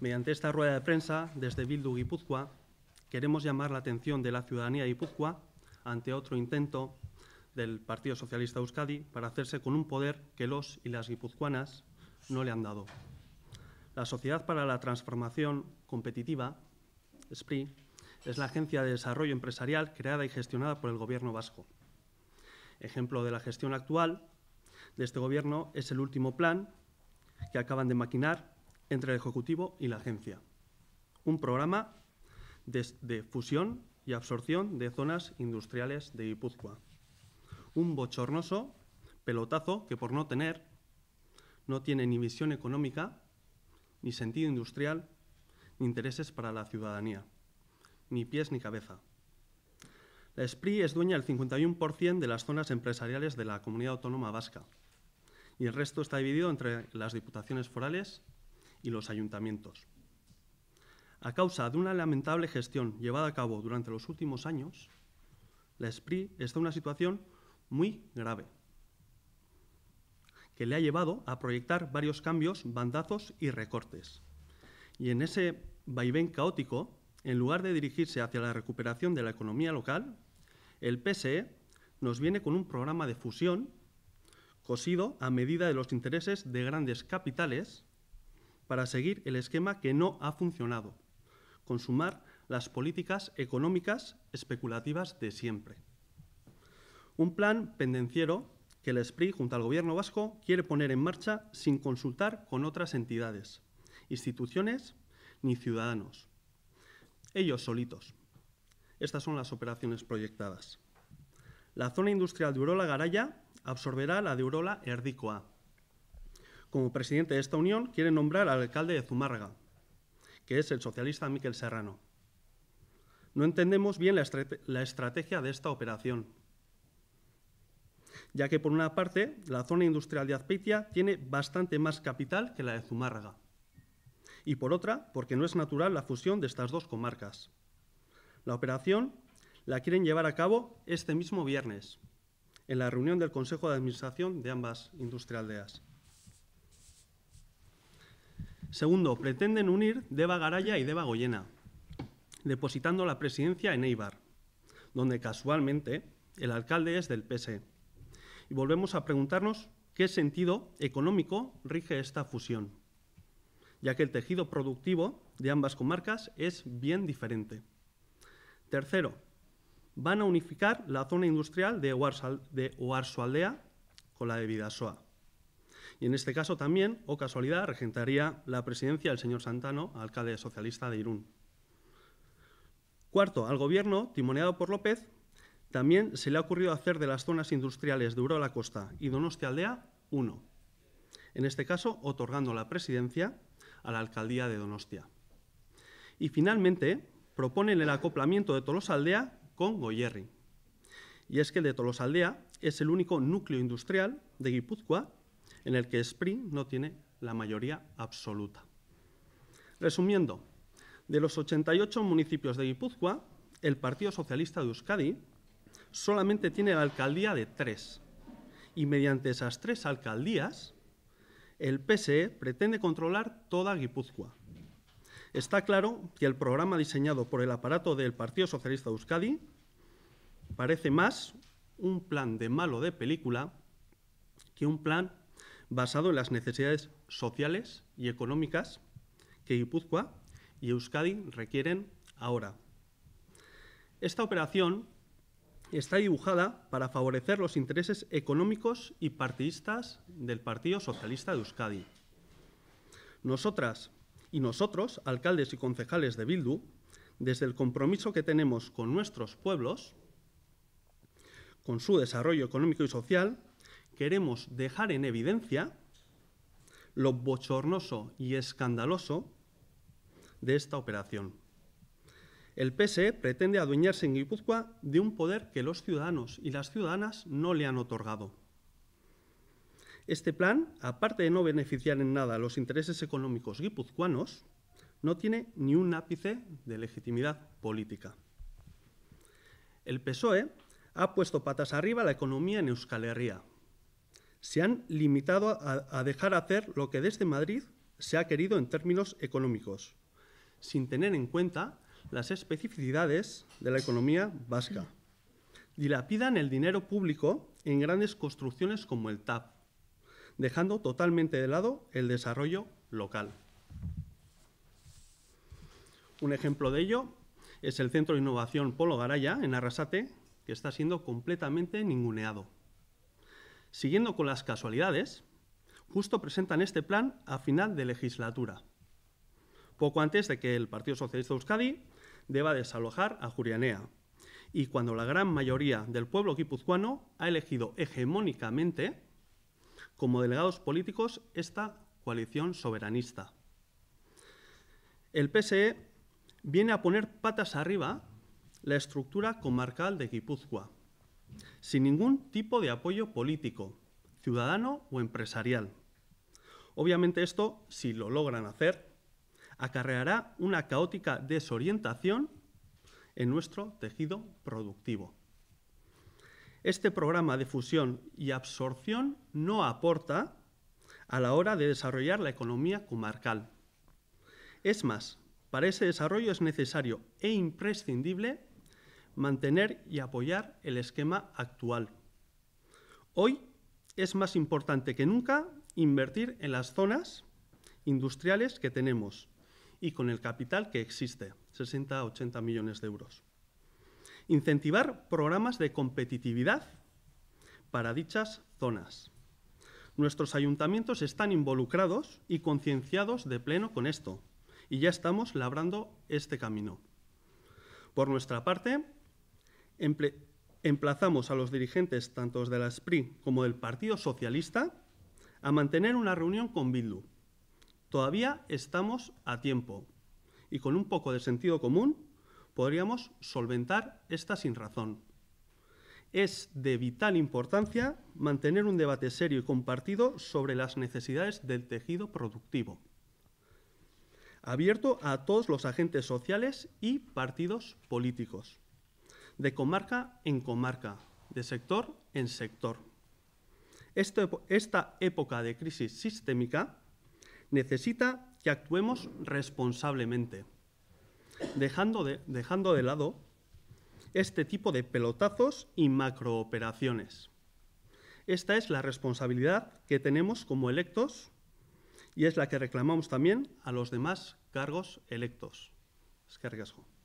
mediante esta rueda de prensa desde Bildu Guipúzcoa, queremos llamar la atención de la ciudadanía de Guipúzcoa ante otro intento del Partido Socialista Euskadi para hacerse con un poder que los y las guipuzcoanas no le han dado. La Sociedad para la Transformación Competitiva, SPRI, es la agencia de desarrollo empresarial creada y gestionada por el Gobierno vasco. Ejemplo de la gestión actual de este Gobierno es el último plan que acaban de maquinar entre el Ejecutivo y la agencia. Un programa de, fusión y absorción de zonas industriales de Guipúzcoa. Un bochornoso pelotazo que por no tener, no tiene ni visión económica, ni sentido industrial, ni intereses para la ciudadanía, ni pies ni cabeza. La SPRI es dueña del 51% de las zonas empresariales de la comunidad autónoma vasca y el resto está dividido entre las diputaciones forales y los ayuntamientos. A causa de una lamentable gestión llevada a cabo durante los últimos años, la SPRI está en una situación muy grave, que le ha llevado a proyectar varios cambios, bandazos y recortes. Y en ese vaivén caótico, en lugar de dirigirse hacia la recuperación de la economía local, el PSE nos viene con un programa de fusión cosido a medida de los intereses de grandes capitales para seguir el esquema que no ha funcionado, consumar las políticas económicas especulativas de siempre. Un plan pendenciero que el SPRI junto al Gobierno vasco quiere poner en marcha sin consultar con otras entidades, instituciones ni ciudadanos. Ellos solitos. Estas son las operaciones proyectadas. La zona industrial de Urola Garaya absorberá la de Urola Erdicoa, como presidente de esta unión quiere nombrar al alcalde de Zumárraga, que es el socialista Miquel Serrano. No entendemos bien la, estrategia de esta operación, ya que por una parte la zona industrial de Azpeitia tiene bastante más capital que la de Zumárraga, y por otra porque no es natural la fusión de estas dos comarcas. La operación la quieren llevar a cabo este mismo viernes, en la reunión del Consejo de Administración de ambas industrialdeas. Segundo, pretenden unir Deva Garaya y Deva Goyena, depositando la presidencia en Eibar, donde casualmente el alcalde es del PSE. Y volvemos a preguntarnos qué sentido económico rige esta fusión, ya que el tejido productivo de ambas comarcas es bien diferente. Tercero, van a unificar la zona industrial de Oarsoaldea con la de Vidasoa. Y en este caso también, o casualidad, regentaría la presidencia el señor Santano, alcalde socialista de Irún. Cuarto, al gobierno, timoneado por López, también se le ha ocurrido hacer de las zonas industriales de Uro la Costa y Donostia Aldea uno. En este caso, otorgando la presidencia a la alcaldía de Donostia. Y finalmente, proponen el acoplamiento de Tolosaldea Aldea con Goyerri. Y es que el de Tolosaldea Aldea es el único núcleo industrial de Guipúzcoa en el que Spring no tiene la mayoría absoluta. Resumiendo, de los 88 municipios de Guipúzcoa, el Partido Socialista de Euskadi solamente tiene la alcaldía de tres. Y mediante esas tres alcaldías, el PSE pretende controlar toda Guipúzcoa. Está claro que el programa diseñado por el aparato del Partido Socialista de Euskadi parece más un plan de malo de película que un plan basado en las necesidades sociales y económicas que Guipúzcoa y Euskadi requieren ahora. Esta operación está dibujada para favorecer los intereses económicos y partidistas del Partido Socialista de Euskadi. Nosotras y nosotros, alcaldes y concejales de Bildu, desde el compromiso que tenemos con nuestros pueblos, con su desarrollo económico y social, queremos dejar en evidencia lo bochornoso y escandaloso de esta operación. El PSE pretende adueñarse en Guipúzcoa de un poder que los ciudadanos y las ciudadanas no le han otorgado. Este plan, aparte de no beneficiar en nada a los intereses económicos guipuzcoanos, no tiene ni un ápice de legitimidad política. El PSOE ha puesto patas arriba la economía en Euskal Herria, se han limitado a, dejar hacer lo que desde Madrid se ha querido en términos económicos, sin tener en cuenta las especificidades de la economía vasca. Dilapidan el dinero público en grandes construcciones como el TAP, dejando totalmente de lado el desarrollo local. Un ejemplo de ello es el Centro de Innovación Polo Garaya en Arrasate, que está siendo completamente ninguneado. Siguiendo con las casualidades, justo presentan este plan a final de legislatura, poco antes de que el Partido Socialista Euskadi deba desalojar a Jurianea, y cuando la gran mayoría del pueblo guipuzcoano ha elegido hegemónicamente como delegados políticos esta coalición soberanista. El PSE viene a poner patas arriba la estructura comarcal de Guipúzcoa sin ningún tipo de apoyo político, ciudadano o empresarial. Obviamente esto, si lo logran hacer, acarreará una caótica desorientación en nuestro tejido productivo. Este programa de fusión y absorción no aporta a la hora de desarrollar la economía comarcal. Es más, para ese desarrollo es necesario e imprescindible mantener y apoyar el esquema actual. Hoy es más importante que nunca invertir en las zonas industriales que tenemos y con el capital que existe, 60 a 80 millones de euros. Incentivar programas de competitividad para dichas zonas. Nuestros ayuntamientos están involucrados y concienciados de pleno con esto, y ya estamos labrando este camino. Por nuestra parte, emplazamos a los dirigentes tanto de la SPRI como del Partido Socialista a mantener una reunión con Bildu. Todavía estamos a tiempo y con un poco de sentido común podríamos solventar esta sin razón. Es de vital importancia mantener un debate serio y compartido sobre las necesidades del tejido productivo, abierto a todos los agentes sociales y partidos políticos de comarca en comarca, de sector en sector. Este esta época de crisis sistémica necesita que actuemos responsablemente, dejando de, dejando de lado este tipo de pelotazos y macrooperaciones. Esta es la responsabilidad que tenemos como electos y es la que reclamamos también a los demás cargos electos. Es que